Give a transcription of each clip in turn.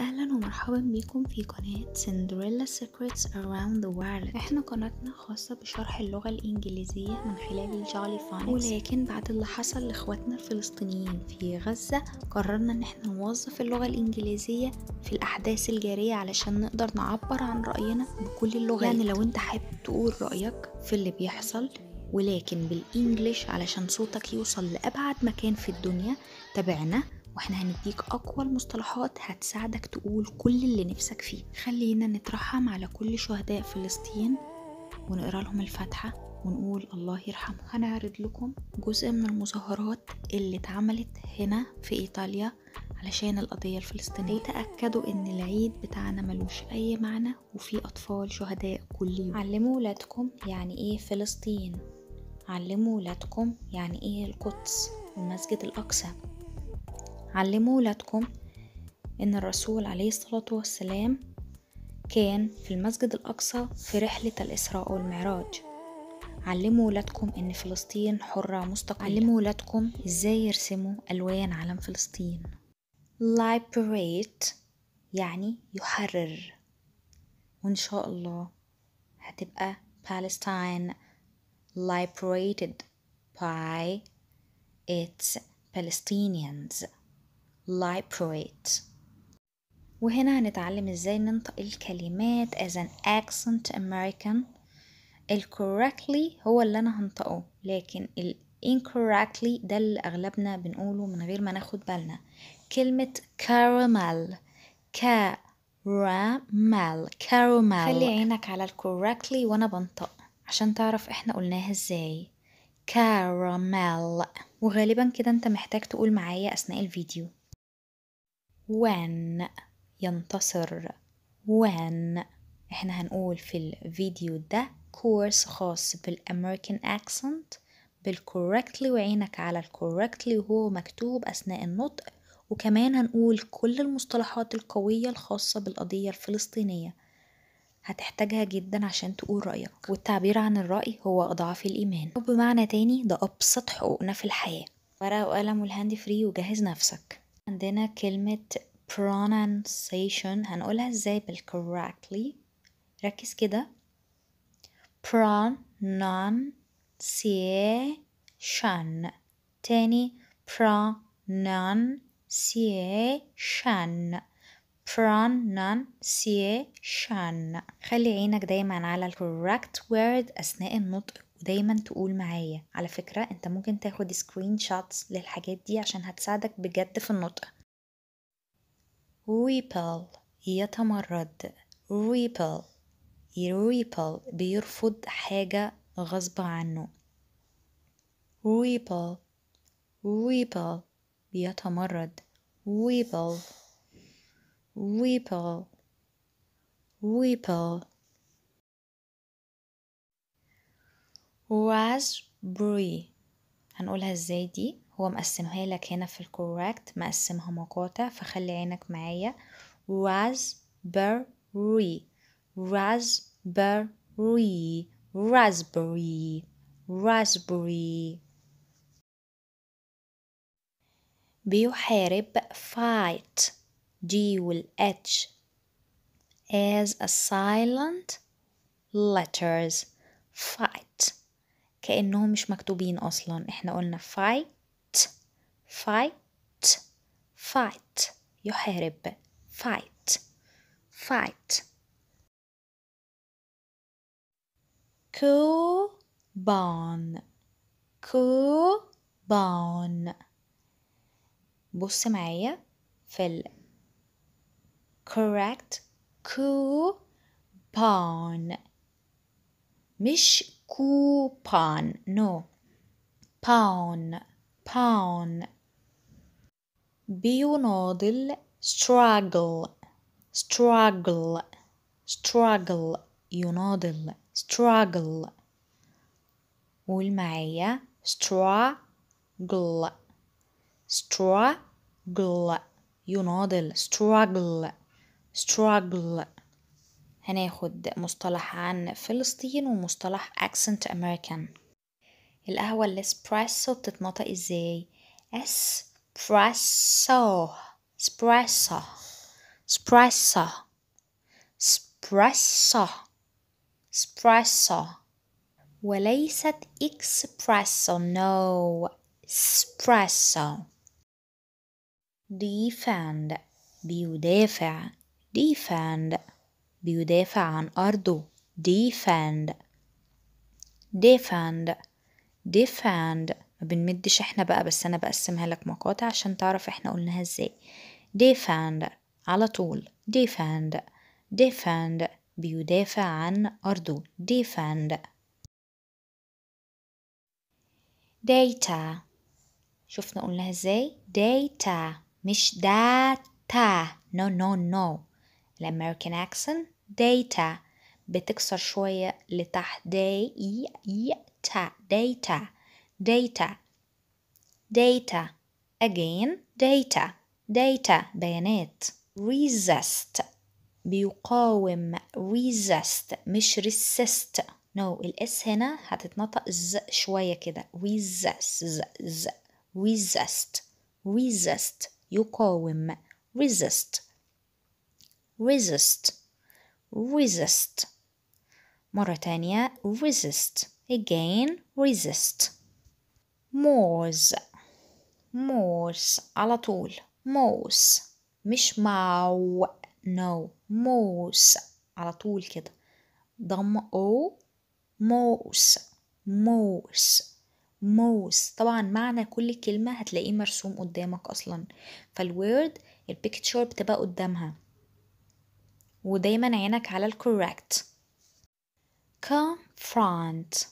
اهلا ومرحبا بيكم في قناة سندريلا سيكريتس اراوند ذا وورلد احنا قناتنا خاصة بشرح اللغة الانجليزية من خلال الجولي فانكس ولكن بعد اللي حصل لاخواتنا الفلسطينيين في غزة قررنا ان احنا نوظف اللغة الانجليزية في الاحداث الجارية علشان نقدر نعبر عن رأينا بكل اللغات يعني لو انت حابب تقول رأيك في اللي بيحصل ولكن بالانجليش علشان صوتك يوصل لأبعد مكان في الدنيا تابعنا واحنا هنديك أقوى المصطلحات هتساعدك تقول كل اللي نفسك فيه خلينا نترحم على كل شهداء فلسطين ونقرأ لهم الفاتحة ونقول الله يرحمه هنعرض لكم جزء من المظاهرات اللي اتعملت هنا في إيطاليا علشان القضية الفلسطينية وتأكدوا إن العيد بتاعنا ملوش أي معنى وفي أطفال شهداء كل يوم علموا ولادكم يعني إيه فلسطين علموا ولادكم يعني إيه القدس والمسجد الأقصى علموا ولادكم ان الرسول عليه الصلاة والسلام كان في المسجد الأقصى في رحلة الإسراء والمعراج علموا ولادكم ان فلسطين حرة مستقلة علموا ولادكم ازاي يرسموا ألوان علم فلسطين liberate يعني يحرر وإن شاء الله هتبقى Palestine liberated by its Palestinians liberate وهنا هنتعلم ازاي ننطق الكلمات as an accent American ال correctly هو اللي انا هنطقه لكن ال incorrectly ده اللي اغلبنا بنقوله من غير ما ناخد بالنا كلمة caramel مال كرامل خلي عينك على ال وانا بنطق عشان تعرف احنا قلناها ازاي كاراميل وغالبا كده انت محتاج تقول معايا اثناء الفيديو when ينتصر when احنا هنقول في الفيديو ده كورس خاص بالامريكان اكسنت بالكوركتلي وعينك على الكوركتلي وهو مكتوب أثناء النطق وكمان هنقول كل المصطلحات القوية الخاصة بالقضية الفلسطينية هتحتاجها جدا عشان تقول رأيك والتعبير عن الرأي هو أضعاف الإيمان وبمعنى تاني ده أبسط حقوقنا في الحياة ورقة وقلم والهاند فري وجهز نفسك عندنا كلمة pronunciation هنقولها ازاي بالcorrectly ركز كده pronunciation تاني pronunciation pronunciation خلي عينك دايما على ال word أثناء النطق ودايما تقول معايا على فكرة انت ممكن تاخد سكرين شوتس للحاجات دي عشان هتساعدك بجد في النطق ريبل يتمرد ريبل ريبل بيرفض حاجة غصب عنه ريبل ريبل بيتمرد ريبل ريبل ريبل raspberry هنقولها ازاي دي هو مقسمها لك هنا في الكوركت مقسمها مقاطع فخلي عينك معايا raspberry raspberry raspberry raspberry بيحارب fight G وال H as a silent letters fight كأنهم مش مكتوبين أصلا احنا قلنا fight fight fight يحارب fight fight كوبان كوبان بص معايا في ال correct coupon مش coupon. No. Pawn. Pawn. Bionodil. Struggle. Struggle. Struggle. Yunodil. Struggle. Ulmeya. Struggle. Struggle. Yunodil. Struggle. Struggle. struggle. هناخد مصطلح عن فلسطين ومصطلح accent American القهوة الاسبريسو بتتنطق ازاي اسبريسو اسبريسو اسبريسو اسبريسو اسبريسو وليست اكسبريسو نو اسبريسو defend بيدافع defend بيدافع عن أرضه defend defend defend ما بنمدش احنا بقى بس أنا بقسمها لك مقاطع عشان تعرف احنا قلناها ازاي defend على طول defend defend بيدافع عن أرضه defend data شفنا قلناها ازاي data مش data no no no الامريكان اكسنت data بتكسر شوية لتحت داي اي اي تا data data data again data data بيانات resist بيقاوم resist مش resist no الاس هنا هتتنطق ز شوية كده resist ز ز resist resist يقاوم resist resist resist مرة تانية resist again resist موز موز على طول موز مش ماو no موز على طول كده ضم او موس موس موس طبعا معنى كل كلمة هتلاقيه مرسوم قدامك أصلا فالورد البيكتشور بتبقى قدامها ودايما عينك على الكوركت confront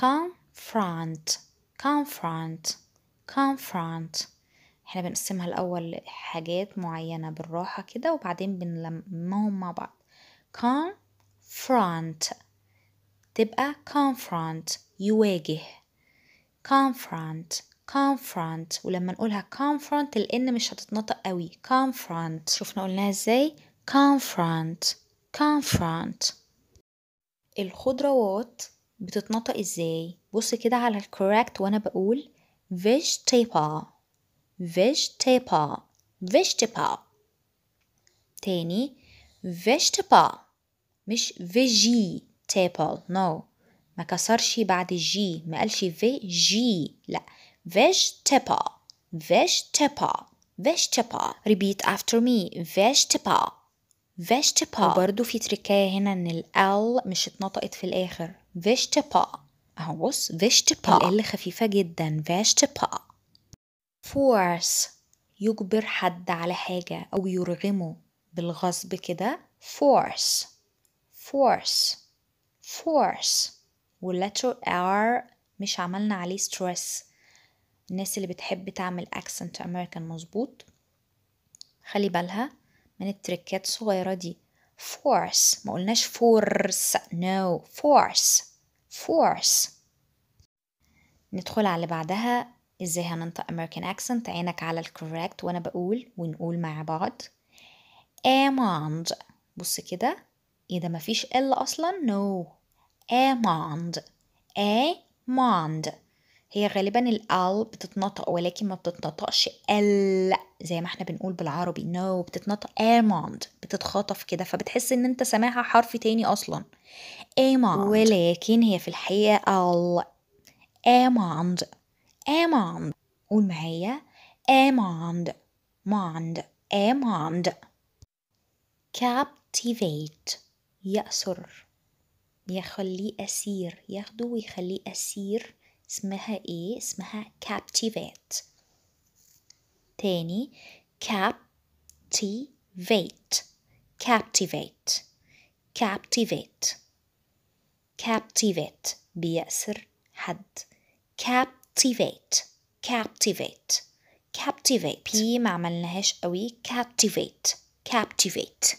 confront confront confront احنا بنقسمها الأول حاجات معينة بالراحة كده وبعدين بنلمهم مع بعض confront تبقى confront يواجه confront confront ولما نقولها confront الان مش هتتنطق قوي confront شفنا قلناها ازاي confront confront الخضروات بتتنطق ازاي بص كده على الكوركت وانا بقول vegetable vegetable vegetable تاني vegetable مش vegetable no ما كسرش بعد الجي ما قالش في جي لا vegetable vegetable vegetable repeat after me vegetable فيشتبا وبرده في تركايه هنا ان ال مش اتنطقت في الاخر فيشتبا اهو بص فيشتبا آه. ال خفيفه جدا فيشتبا فورس يجبر حد على حاجه او يرغمه بالغصب كده فورس فورس فورس واللتر ار مش عملنا عليه ستريس الناس اللي بتحب تعمل اكسنت امريكان مظبوط خلي بالها من التريكات الصغيرة دي force ما قلناش force no force force ندخل على اللي بعدها ازاي هننطق American accent عينك على الكوريكت وانا بقول ونقول مع بعض اماند بص كده ايه ده مفيش ال اصلا no amount amount هي غالبا الال بتتنطق ولكن ما بتتنطقش ال زي ما احنا بنقول بالعربي نو no, بتتنطق اموند بتتخطف كده فبتحس ان انت سامعها حرف تاني اصلا اموند ولكن هي في الحقيقه ال اموند اموند قول معايا اموند موند اموند كابتيفيت يأسر يخليه أسير ياخده ويخليه أسير اسمها ايه اسمها captivate تاني captivate captivate captivate captivate بيأسر حد captivate captivate captivate بي ما عملناهاش قوي captivate captivate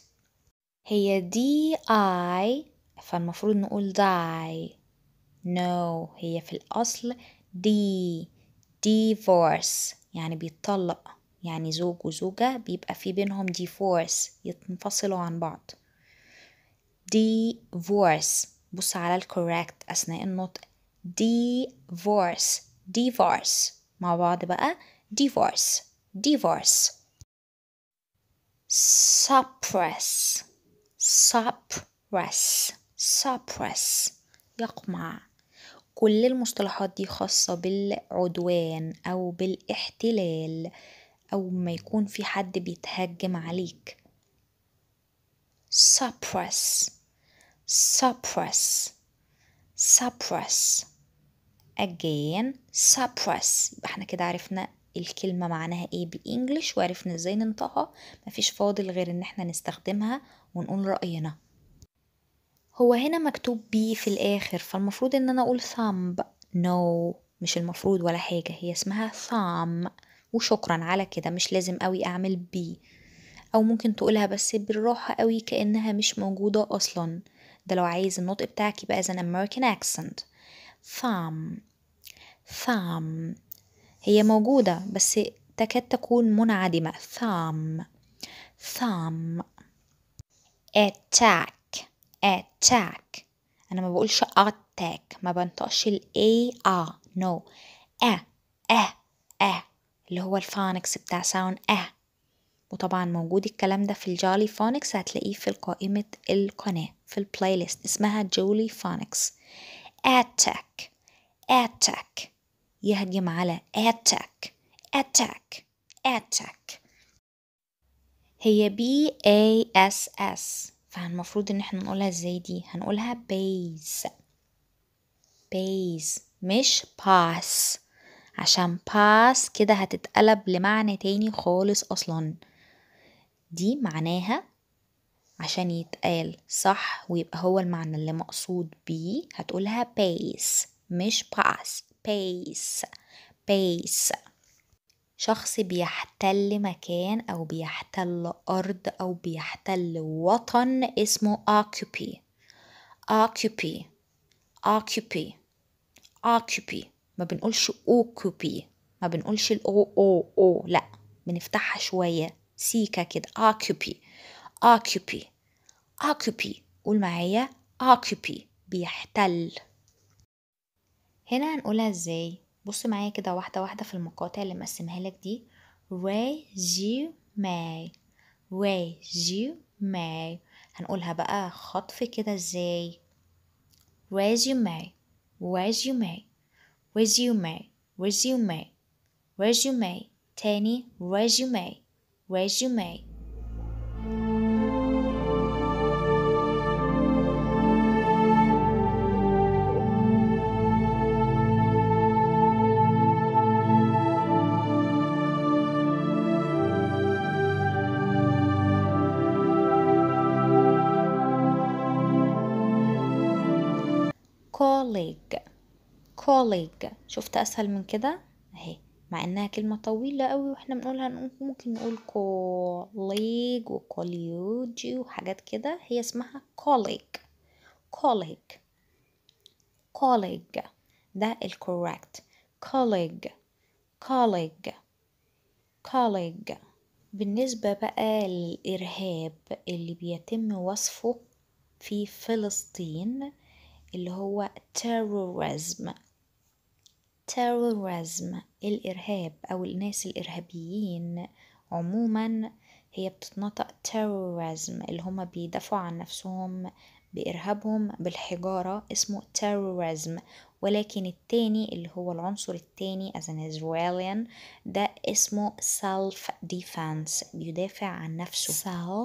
هي دي اي فالمفروض نقول die No هي في الأصل دي divorce يعني بيتطلق يعني زوج وزوجة بيبقى في بينهم divorce يتنفصلوا عن بعض divorce بص على الكوركت أثناء النطق divorce divorce مع بعض بقى divorce divorce suppress suppress suppress يقمع كل المصطلحات دي خاصة بالعدوان أو بالاحتلال أو ما يكون في حد بيتهجم عليك suppress suppress suppress again suppress يبقى احنا كده عرفنا الكلمة معناها ايه بالانجلش وعرفنا ازاي ننطقها مفيش فاضل غير ان احنا نستخدمها ونقول رأينا هو هنا مكتوب بي في الآخر فالمفروض إن أنا أقول ثامب نو no. مش المفروض ولا حاجة هي اسمها ثام وشكرا على كده مش لازم قوي أعمل بي أو ممكن تقولها بس بالراحة قوي كأنها مش موجودة أصلا ده لو عايز النطق بتاعك يبقى as an American accent ثام ثام هي موجودة بس تكاد تكون منعدمة ثام ثام attack attack أنا ما بقولش attack ما بنطقش ال a a no a a a اللي هو الفونكس بتاع ساون أه وطبعا موجود الكلام ده في الجولي فونكس هتلاقيه في قائمة القناة في البلاي ليست اسمها جولي فونكس attack attack يهجم على attack attack attack هي B A S S فالمفروض ان احنا نقولها ازاي دي هنقولها بيز بيز مش باس عشان باس كده هتتقلب لمعنى تاني خالص اصلا دي معناها عشان يتقال صح ويبقى هو المعنى اللي مقصود بيه هتقولها بيس مش باس بيس بيس شخص بيحتل مكان أو بيحتل أرض أو بيحتل وطن اسمه occupy occupy occupy occupy ما بنقولش occupy ما بنقولش ال او او او لا بنفتحها شوية سيكا كده occupy occupy occupy قول معايا occupy بيحتل هنا هنقولها ازاي بص معايا كده واحدة واحدة في المقاطع اللي مقسمها لك دي جي ماي هنقولها بقى خطف كده ازاي resume resume resume resume resume تاني resume resume colleague colleague شفت أسهل من كده أهي مع إنها كلمة طويلة أوي وإحنا بنقولها ممكن نقول colleague وكوليوجي وحاجات كده هي اسمها colleague colleague colleague ده الكوركت colleague colleague colleague بالنسبة بقى للإرهاب اللي بيتم وصفه في فلسطين اللي هو terrorism terrorism الإرهاب أو الناس الإرهابيين عموما هي بتتنطق terrorism اللي هما بيدافعوا عن نفسهم بإرهابهم بالحجارة اسمه terrorism ولكن التاني اللي هو العنصر التاني as an Israelian ده اسمه self defense بيدافع عن نفسه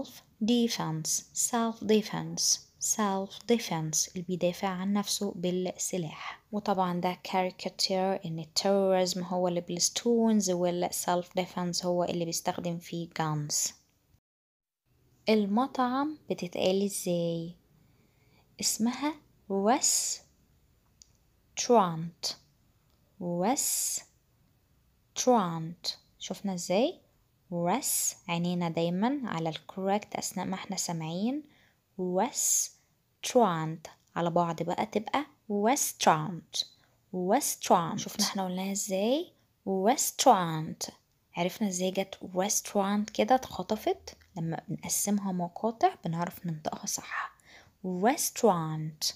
self defense self defense self defense اللي بيدافع عن نفسه بالسلاح وطبعا ده كاريكاتير ان terrorism هو اللي بالستونز self defense هو اللي بيستخدم فيه guns المطعم بتتقال ازاي اسمها وس ترانت وس ترانت شفنا ازاي وس عينينا دايما على الكوركت اثناء ما احنا سامعين restaurant على بعض بقى تبقى restaurant restaurant شفنا احنا قلناها ازاي restaurant عرفنا ازاي جت restaurant كده اتخطفت لما بنقسمها مقاطع بنعرف ننطقها صح restaurant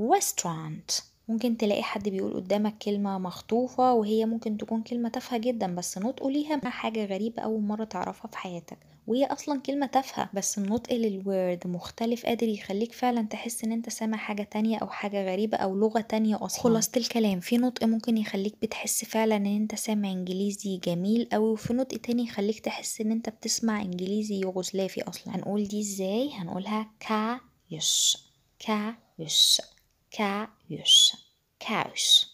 restaurant ممكن تلاقي حد بيقول قدامك كلمة مخطوفة وهي ممكن تكون كلمة تافهة جدا بس نطقه ليها حاجة غريبة أول مرة تعرفها في حياتك وهي اصلا كلمة تافهة بس النطق للورد مختلف قادر يخليك فعلا تحس ان انت سامع حاجة تانية او حاجة غريبة او لغة تانية اصلا خلاصة الكلام في نطق ممكن يخليك بتحس فعلا ان انت سامع انجليزي جميل اوي وفي نطق تاني يخليك تحس ان انت بتسمع انجليزي يوغوسلافي اصلا هنقول دي ازاي هنقولها كا يش كا يش كا يش كاوش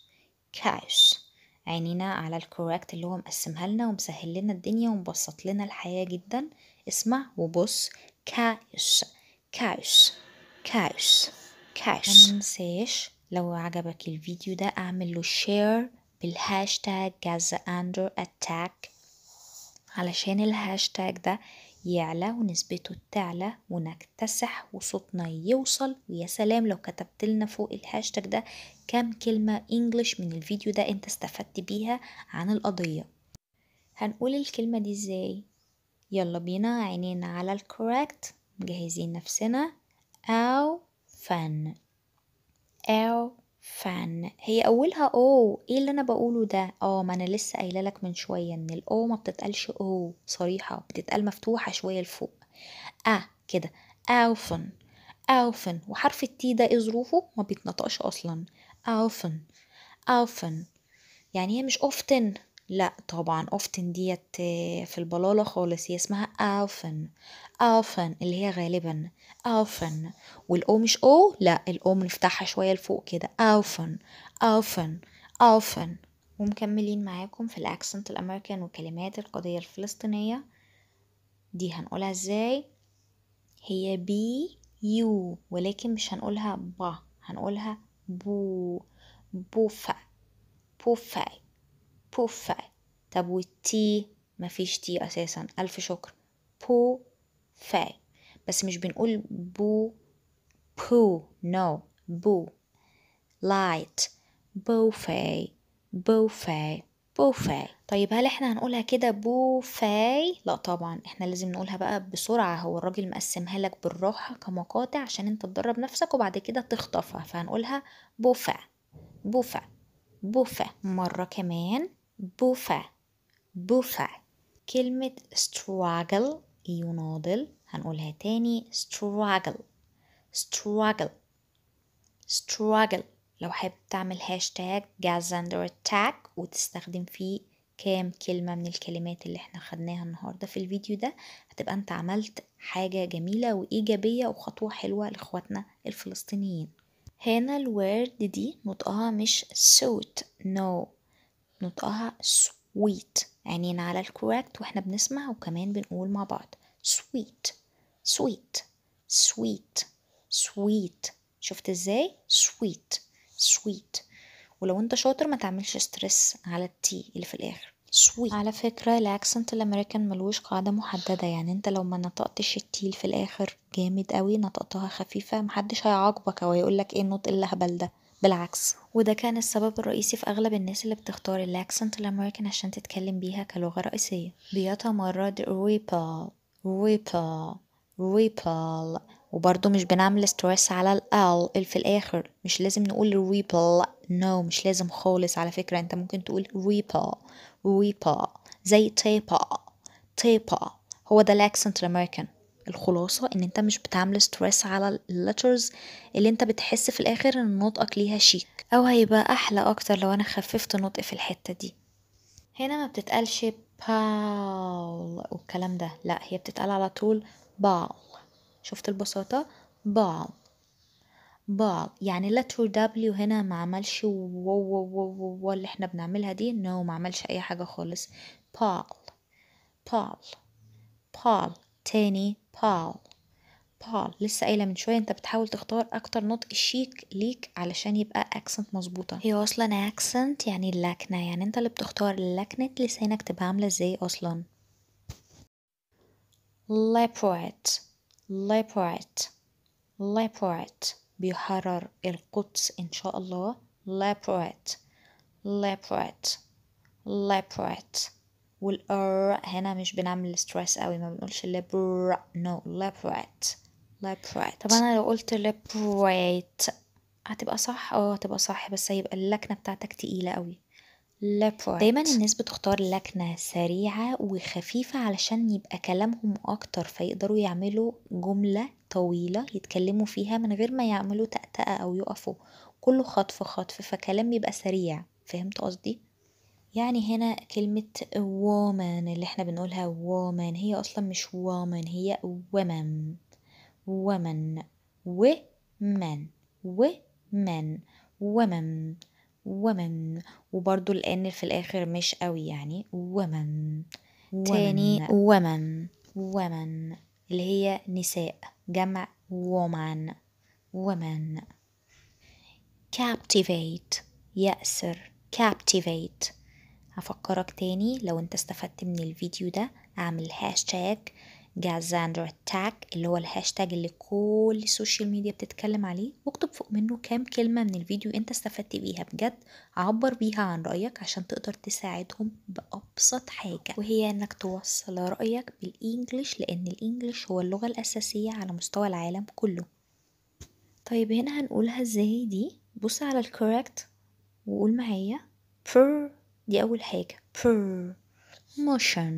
كاوش عينينا على الكوركت اللي هو مقسمها لنا ومسهل لنا الدنيا ومبسط لنا الحياة جدا اسمع وبص كاش كاش كاش كايش منساش لو عجبك الفيديو ده اعمل له شير بالهاشتاج جاز اندر اتاك علشان الهاشتاج ده يعلى ونسبته تعلى ونكتسح وصوتنا يوصل ويا سلام لو كتبت لنا فوق الهاشتاج ده كام كلمة انجلش من الفيديو ده انت استفدت بيها عن القضية هنقول الكلمة دي ازاي يلا بينا عينينا على الكوركت مجهزين نفسنا او فن او فان هي أولها أو إيه اللي أنا بقوله ده؟ آه ما أنا لسه قايلة لك من شوية إن الأو ما بتتقالش أو صريحة بتتقال مفتوحة شوية لفوق أ كده أوفن أوفن وحرف التي ده إيه ظروفه؟ ما بيتنطقش أصلا أوفن أوفن يعني هي مش أوفتن لا طبعا often ديت آه، في البلالة خالص هي اسمها often often اللي هي غالبا often والأو مش أو لا الأو بنفتحها شوية لفوق كده often often often ومكملين معاكم في الأكسنت الأمريكان وكلمات القضية الفلسطينية دي هنقولها ازاي هي بي يو ولكن مش هنقولها با هنقولها بو بوفا بوفاي بوفاي طب والتي مفيش تي أساسا ألف شكر بو فاي بس مش بنقول بو بو نو بو لايت بوفاي بوفاي بوفاي طيب هل احنا هنقولها كده بوفاي لا طبعا احنا لازم نقولها بقى بسرعة هو الراجل مقسمها لك بالراحة كمقاطع عشان انت تدرب نفسك وبعد كده تخطفها فهنقولها بوفا بوفا بوفا مرة كمان بوفا بوفا كلمة struggle يناضل هنقولها تاني struggle struggle struggle لو حابب تعمل هاشتاج جاز اندر اتاك وتستخدم فيه كام كلمة من الكلمات اللي احنا خدناها النهاردة في الفيديو ده هتبقى انت عملت حاجة جميلة وإيجابية وخطوة حلوة لإخواتنا الفلسطينيين هنا الورد دي نطقها مش suit no نطقها سويت عينينا على الكوركت واحنا بنسمع وكمان بنقول مع بعض سويت سويت سويت سويت شفت ازاي سويت سويت ولو انت شاطر ما تعملش ستريس على التي اللي في الاخر سويت على فكرة الاكسنت الامريكان ملوش قاعدة محددة يعني انت لو ما نطقتش التيل في الاخر جامد قوي نطقتها خفيفة محدش هيعاقبك او هيقولك ايه النطق الهبل ده بالعكس وده كان السبب الرئيسي في أغلب الناس اللي بتختار الأكسنت الأمريكان عشان تتكلم بيها كلغة رئيسية بيتمرد ريبل ريبل ريبل وبرضه مش بنعمل ستريس على ال في الآخر مش لازم نقول ريبل نو no, مش لازم خالص على فكرة انت ممكن تقول ريبل ريبل زي تيبا تيبا هو ده الأكسنت الأمريكان الخلاصة ان انت مش بتعمل ستريس على اللترز اللي انت بتحس في الاخر ان نطقك ليها شيك او هيبقى احلى اكتر لو انا خففت نطق في الحتة دي هنا ما بتتقالش بال والكلام ده لا هي بتتقال على طول بال شفت البساطة بال بال يعني اللتر دبليو هنا ما عملش وو وو وو اللي احنا بنعملها دي انه no, ما عملش اي حاجة خالص بال بال بال تاني بال بال لسه قايله من شويه انت بتحاول تختار اكتر نطق شيك ليك علشان يبقى اكسنت مظبوطه هي اصلا اكسنت يعني اللكنه يعني انت اللي بتختار لكنه لسانك تبقى عامله ازاي اصلا ليبوريت ليبوريت ليبوريت بيحرر القدس ان شاء الله ليبوريت ليبوريت ليبوريت والار هنا مش بنعمل ستريس قوي ما بنقولش لبر نو لبريت لبريت طب انا لو قلت لبريت هتبقى صح اه هتبقى صح بس هيبقى اللكنه بتاعتك تقيله قوي لبريت دايما الناس بتختار لكنه سريعه وخفيفه علشان يبقى كلامهم اكتر فيقدروا يعملوا جمله طويله يتكلموا فيها من غير ما يعملوا تأتأة او يقفوا كله خطف خطف فكلام بيبقى سريع فهمت قصدي يعني هنا كلمة woman اللي احنا بنقولها woman هي أصلا مش woman هي woman woman woman woman woman woman وبرضو الآن في الآخر مش قوي يعني woman تاني woman woman اللي هي نساء جمع woman woman captivate يأسر captivate هفكرك تاني لو انت استفدت من الفيديو ده اعمل هاشتاج جازاندر تاك اللي هو الهاشتاج اللي كل السوشيال ميديا بتتكلم عليه واكتب فوق منه كام كلمة من الفيديو انت استفدت بيها بجد عبر بيها عن رأيك عشان تقدر تساعدهم بأبسط حاجة وهي انك توصل رأيك بالإنجليش لأن الإنجليش هو اللغة الأساسية على مستوى العالم كله طيب هنا هنقولها ازاي دي بص على الكوركت وقول معايا per دي أول حاجة permission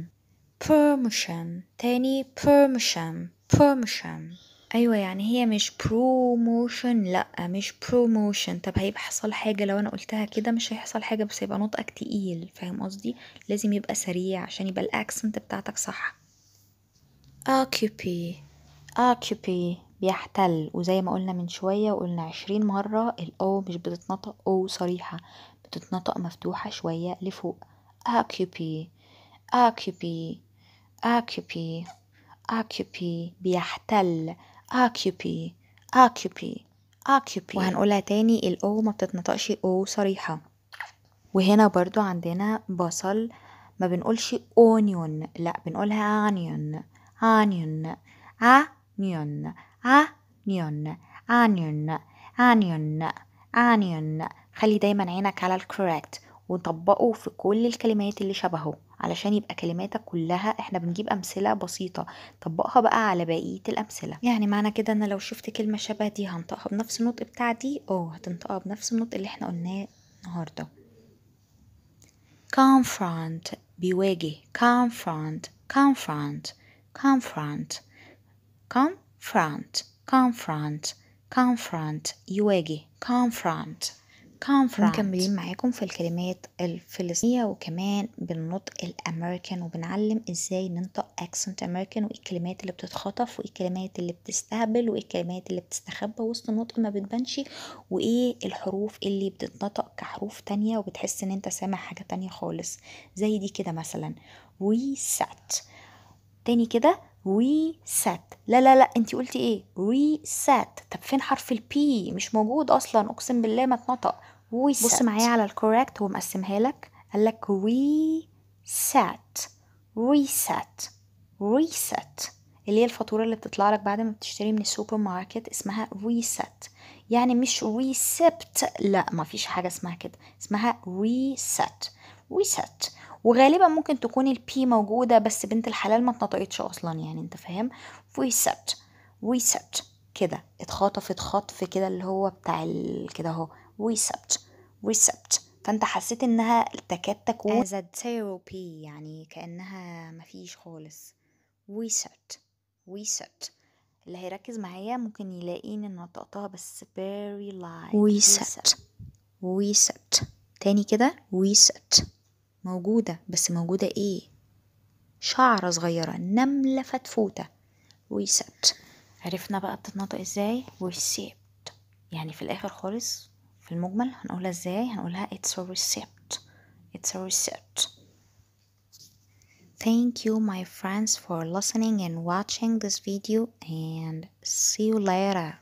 permission تاني permission permission أيوة يعني هي مش بروموشن لأ مش بروموشن طب هيبقى حصل حاجة لو أنا قلتها كده مش هيحصل حاجة بس هيبقى نطقك تقيل فاهم قصدي لازم يبقى سريع عشان يبقى الأكسنت بتاعتك صح occupy occupy بيحتل وزي ما قلنا من شوية وقلنا عشرين مرة الأو مش بتتنطق أو صريحة بتتنطق مفتوحة شوية لفوق occupy occupy occupy occupy بيحتل occupy occupy occupy وهنقولها تاني الاو ما بتتنطقش او صريحة وهنا برضو عندنا بصل ما بنقولش اونيون لا بنقولها onion onion onion onion onion onion onion خلي دايما عينك على الكوريكت وطبقه في كل الكلمات اللي شبهه علشان يبقى كلماتك كلها احنا بنجيب امثله بسيطه طبقها بقى على بقيه الامثله يعني معنى كده ان لو شفت كلمه شبه دي هنطقها بنفس النطق بتاع دي اه هتنطقها بنفس النطق اللي احنا قلناه النهارده confront بيواجه confront confront confront confront confront confront يواجه confront conference مكملين معاكم في الكلمات الفلسطينية وكمان بننطق الامريكان وبنعلم ازاي ننطق اكسنت امريكان وايه الكلمات اللي بتتخطف وايه الكلمات اللي بتستهبل وايه الكلمات اللي بتستخبى وسط النطق ما بتبانش وايه الحروف اللي بتتنطق كحروف تانية وبتحس ان انت سامع حاجة تانية خالص زي دي كده مثلا sat تاني كده سات لا لا لا انت قلتي ايه سات طب فين حرف البي مش موجود اصلا اقسم بالله ما اتنطق we بص معايا على الكوريكت هو مقسمها لك قال لك وي سات reset سات اللي هي الفاتورة اللي بتطلع لك بعد ما بتشتري من السوبر ماركت اسمها سات يعني مش ريسبت لا مفيش حاجة اسمها كده اسمها reset سات وغالبا ممكن تكون البي موجودة بس بنت الحلال ما اتنطقتش اصلا يعني انت فاهم reset سات كده اتخطفت خطف كده اللي هو بتاع كده اهو ويسبت ويسبت فانت حسيت انها تكاد تكون as a therapy يعني كانها مفيش خالص ويسبت ويسبت اللي هيركز معايا ممكن يلاقيني ان نطقتها بس very light ويسبت ويسبت تاني كده ويسبت موجودة بس موجودة ايه شعرة صغيرة نملة فتفوتة ويسبت عرفنا بقى بتتنطق ازاي received يعني في الاخر خالص في المجمل هنقولها ازاي هنقولها it's a receipt it's a receipt thank you my friends for listening and watching this video and see you later